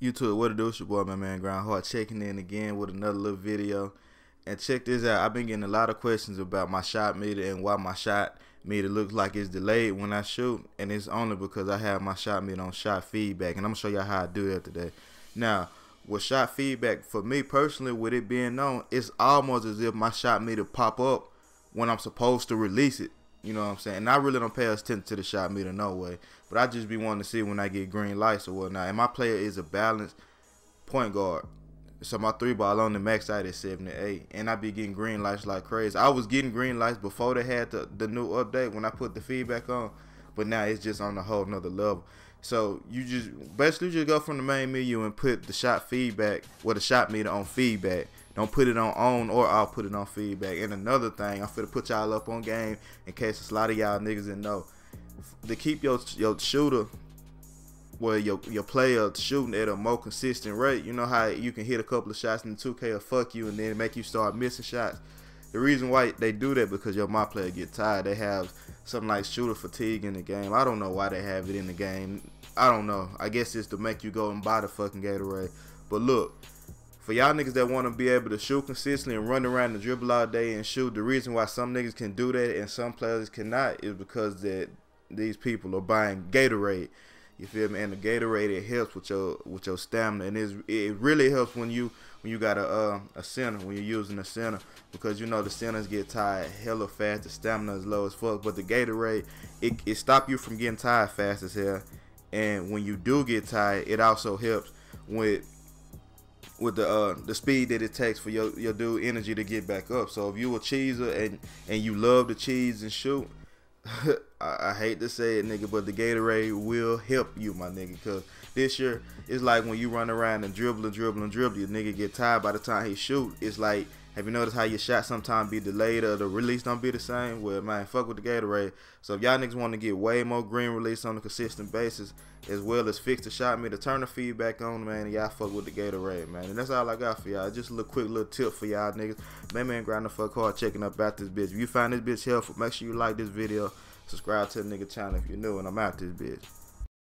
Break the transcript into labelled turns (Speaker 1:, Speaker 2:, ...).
Speaker 1: YouTube, what it do? It's your boy, my man Groundhog, checking in again with another little video. And check this out. I've been getting a lot of questions about my shot meter and why my shot meter looks like it's delayed when I shoot. And it's only because I have my shot meter on shot feedback. And I'm going to show y'all how I do that today. Now, with shot feedback, for me personally, with it being known, it's almost as if my shot meter pop up when I'm supposed to release it. You know what I'm saying? And I really don't pay attention to the shot meter no way. But I just be wanting to see when I get green lights or whatnot. And my player is a balanced point guard. So my three ball on the max side is 78. And I be getting green lights like crazy. I was getting green lights before they had the, the new update when I put the feedback on. But now it's just on a whole nother level. So you just basically just go from the main menu and put the shot feedback or the shot meter on feedback. Don't put it on on or I'll put it on feedback. And another thing, I'm finna put y'all up on game in case a lot of y'all niggas didn't know. To keep your your shooter where your your player shooting at a more consistent rate. You know how you can hit a couple of shots in 2K or fuck you and then make you start missing shots. The reason why they do that because your my player get tired. They have something like shooter fatigue in the game. I don't know why they have it in the game. I don't know. I guess it's to make you go and buy the fucking Gatorade. But look, for y'all niggas that want to be able to shoot consistently and run around and dribble all day and shoot, the reason why some niggas can do that and some players cannot is because that these people are buying Gatorade. You feel me? And the Gatorade it helps with your with your stamina, and it really helps when you when you got a uh, a center when you're using a center because you know the centers get tired hella fast. The stamina is low as fuck, but the Gatorade it it stops you from getting tired fast as hell. And when you do get tired, it also helps with with the uh, the speed that it takes for your, your dude energy to get back up. So if you a cheeser and and you love to cheese and shoot, I, I, hate to say it, nigga, but the Gatorade will help you, my nigga. Cause this year it's like when you run around and dribbling, dribbling, dribbling, your nigga get tired by the time he shoot. It's like have you noticed how your shot sometimes be delayed or the release don't be the same? Well, man, fuck with the Gatorade. So if y'all niggas want to get way more green release on a consistent basis, as well as fix the shot meter, turn the feedback on, man, y'all fuck with the Gatorade, man. And that's all I got for y'all. Just a little quick little tip for y'all niggas. Man, man, grind the fuck hard checking up about this bitch. If you find this bitch helpful, make sure you like this video. Subscribe to the nigga channel if you're new, and I'm out this bitch.